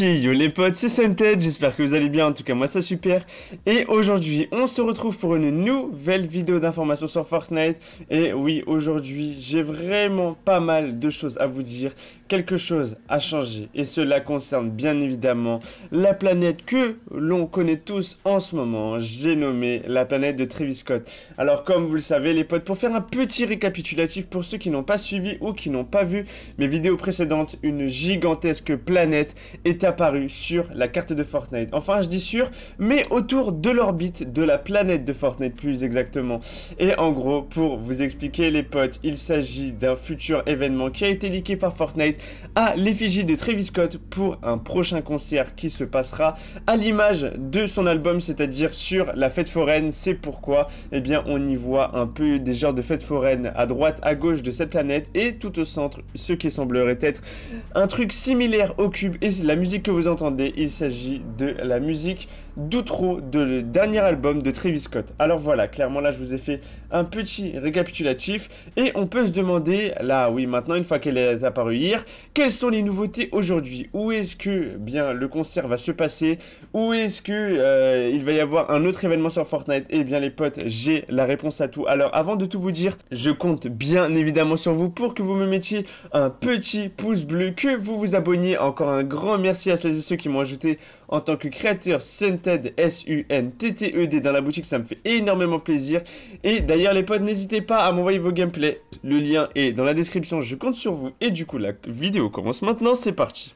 les potes, c'est Sented, j'espère que vous allez bien, en tout cas moi ça super. Et aujourd'hui, on se retrouve pour une nouvelle vidéo d'information sur Fortnite. Et oui, aujourd'hui, j'ai vraiment pas mal de choses à vous dire. Quelque chose a changé, et cela concerne bien évidemment la planète que l'on connaît tous en ce moment. J'ai nommé la planète de Travis Scott. Alors comme vous le savez les potes, pour faire un petit récapitulatif pour ceux qui n'ont pas suivi ou qui n'ont pas vu mes vidéos précédentes, une gigantesque planète est apparu sur la carte de Fortnite. Enfin, je dis sûr, mais autour de l'orbite de la planète de Fortnite plus exactement. Et en gros, pour vous expliquer les potes, il s'agit d'un futur événement qui a été liqué par Fortnite à l'effigie de Travis Scott pour un prochain concert qui se passera à l'image de son album, c'est-à-dire sur la fête foraine. C'est pourquoi, eh bien, on y voit un peu des genres de fête foraine à droite, à gauche de cette planète et tout au centre, ce qui semblerait être un truc similaire au cube et la musique que vous entendez, il s'agit de la musique d'outro de le dernier album de Travis Scott. Alors voilà, clairement là je vous ai fait un petit récapitulatif et on peut se demander, là oui maintenant une fois qu'elle est apparue hier, quelles sont les nouveautés aujourd'hui Où est-ce que bien le concert va se passer Où est-ce que euh, il va y avoir un autre événement sur Fortnite Eh bien les potes, j'ai la réponse à tout. Alors avant de tout vous dire, je compte bien évidemment sur vous pour que vous me mettiez un petit pouce bleu, que vous vous abonniez. Encore un grand merci merci à celles et ceux qui m'ont ajouté en tant que créateur Sunted S-U-N-T-T-E-D dans la boutique, ça me fait énormément plaisir. Et d'ailleurs les potes, n'hésitez pas à m'envoyer vos gameplays, le lien est dans la description, je compte sur vous. Et du coup la vidéo commence maintenant, c'est parti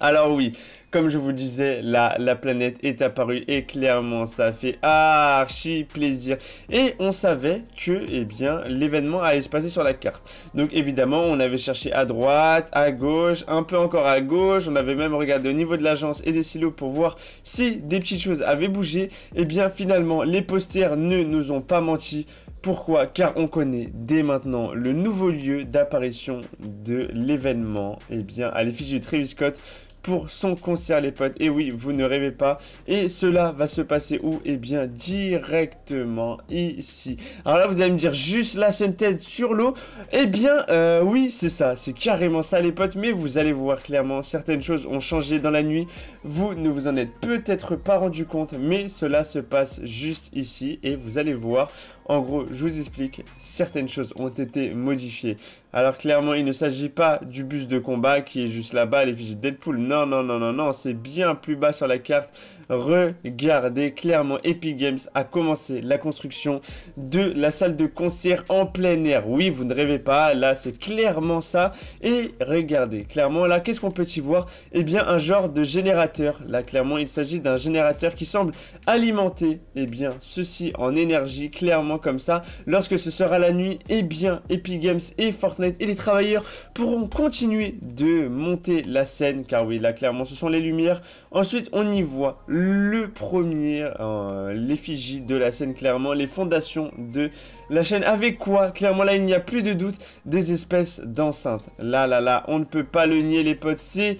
alors oui, comme je vous disais, la, la planète est apparue et clairement ça fait archi plaisir. Et on savait que, eh bien, l'événement allait se passer sur la carte. Donc évidemment, on avait cherché à droite, à gauche, un peu encore à gauche. On avait même regardé au niveau de l'agence et des silos pour voir si des petites choses avaient bougé. Et eh bien finalement, les posters ne nous ont pas menti. Pourquoi Car on connaît dès maintenant le nouveau lieu d'apparition de l'événement, eh bien à l'effigie de Travis Scott, pour son concert les potes. Et oui, vous ne rêvez pas. Et cela va se passer où Eh bien, directement ici. Alors là, vous allez me dire juste la tête sur l'eau. Eh bien, euh, oui, c'est ça. C'est carrément ça les potes. Mais vous allez voir clairement, certaines choses ont changé dans la nuit. Vous ne vous en êtes peut-être pas rendu compte, mais cela se passe juste ici. Et vous allez voir, en gros, je vous explique, certaines choses ont été modifiées. Alors clairement, il ne s'agit pas du bus de combat qui est juste là-bas, l'effigie Deadpool. Non, non, non, non, non, c'est bien plus bas sur la carte. Regardez, clairement, Epic Games a commencé la construction de la salle de concert en plein air. Oui, vous ne rêvez pas, là, c'est clairement ça. Et regardez, clairement, là, qu'est-ce qu'on peut y voir Eh bien, un genre de générateur. Là, clairement, il s'agit d'un générateur qui semble alimenter, eh bien, ceci en énergie, clairement comme ça. Lorsque ce sera la nuit, eh bien, Epic Games et Fortnite et les travailleurs pourront continuer de monter la scène, car oui, là clairement ce sont les lumières. Ensuite on y voit le premier, euh, l'effigie de la scène clairement, les fondations de la chaîne. Avec quoi Clairement là il n'y a plus de doute des espèces d'enceintes. Là là là on ne peut pas le nier les potes, c'est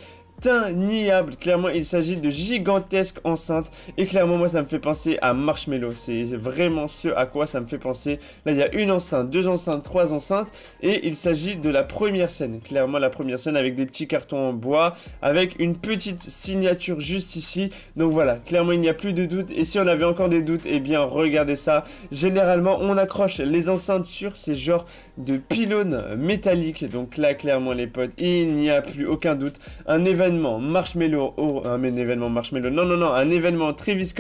niable. Clairement, il s'agit de gigantesques enceintes. Et clairement, moi, ça me fait penser à Marshmallow. C'est vraiment ce à quoi ça me fait penser. Là, il y a une enceinte, deux enceintes, trois enceintes. Et il s'agit de la première scène. Clairement, la première scène avec des petits cartons en bois, avec une petite signature juste ici. Donc voilà, clairement, il n'y a plus de doute. Et si on avait encore des doutes, et eh bien, regardez ça. Généralement, on accroche les enceintes sur ces genres de pylônes métalliques. Donc là, clairement, les potes, il n'y a plus aucun doute. Un événement événement Marshmello Un événement Marshmello, non, non, non, un événement Travis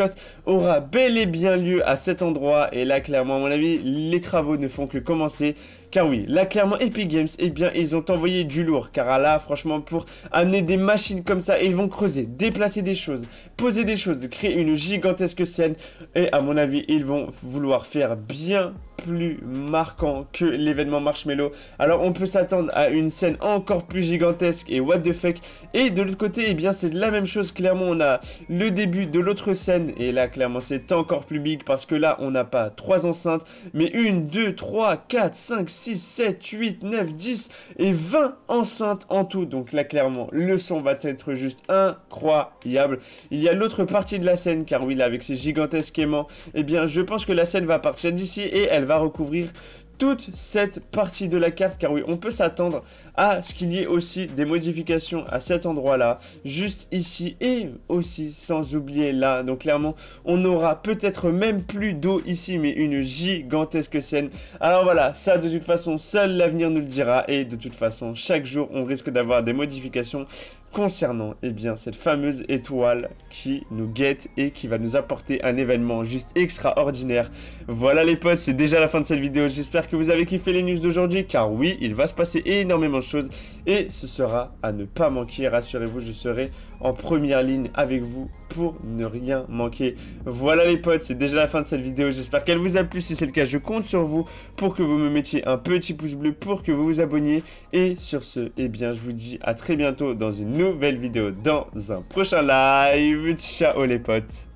aura bel et bien lieu à cet endroit. Et là, clairement, à mon avis, les travaux ne font que commencer. Car oui, là clairement Epic Games, eh bien ils ont envoyé du lourd. Car là franchement pour amener des machines comme ça, ils vont creuser, déplacer des choses, poser des choses, créer une gigantesque scène. Et à mon avis, ils vont vouloir faire bien plus marquant que l'événement Marshmallow. Alors on peut s'attendre à une scène encore plus gigantesque et what the fuck. Et de l'autre côté, eh bien c'est la même chose. Clairement, on a le début de l'autre scène et là clairement c'est encore plus big parce que là on n'a pas trois enceintes mais une, deux, trois, quatre, cinq, 6, 7, 8, 9, 10 et 20 enceintes en tout. Donc là, clairement, le son va être juste incroyable. Il y a l'autre partie de la scène, car oui, là, avec ses gigantesques aimants, eh bien, je pense que la scène va partir d'ici et elle va recouvrir toute cette partie de la carte car oui on peut s'attendre à ce qu'il y ait aussi des modifications à cet endroit là juste ici et aussi sans oublier là donc clairement on aura peut-être même plus d'eau ici mais une gigantesque scène alors voilà ça de toute façon seul l'avenir nous le dira et de toute façon chaque jour on risque d'avoir des modifications concernant eh bien, cette fameuse étoile qui nous guette et qui va nous apporter un événement juste extraordinaire. Voilà les potes, c'est déjà la fin de cette vidéo. J'espère que vous avez kiffé les news d'aujourd'hui car oui, il va se passer énormément de choses et ce sera à ne pas manquer. Rassurez-vous, je serai en première ligne avec vous pour ne rien manquer. Voilà les potes, c'est déjà la fin de cette vidéo. J'espère qu'elle vous a plu. Si c'est le cas, je compte sur vous pour que vous me mettiez un petit pouce bleu, pour que vous vous abonniez. Et sur ce, eh bien, je vous dis à très bientôt dans une nouvelle nouvelle vidéo dans un prochain live. Ciao les potes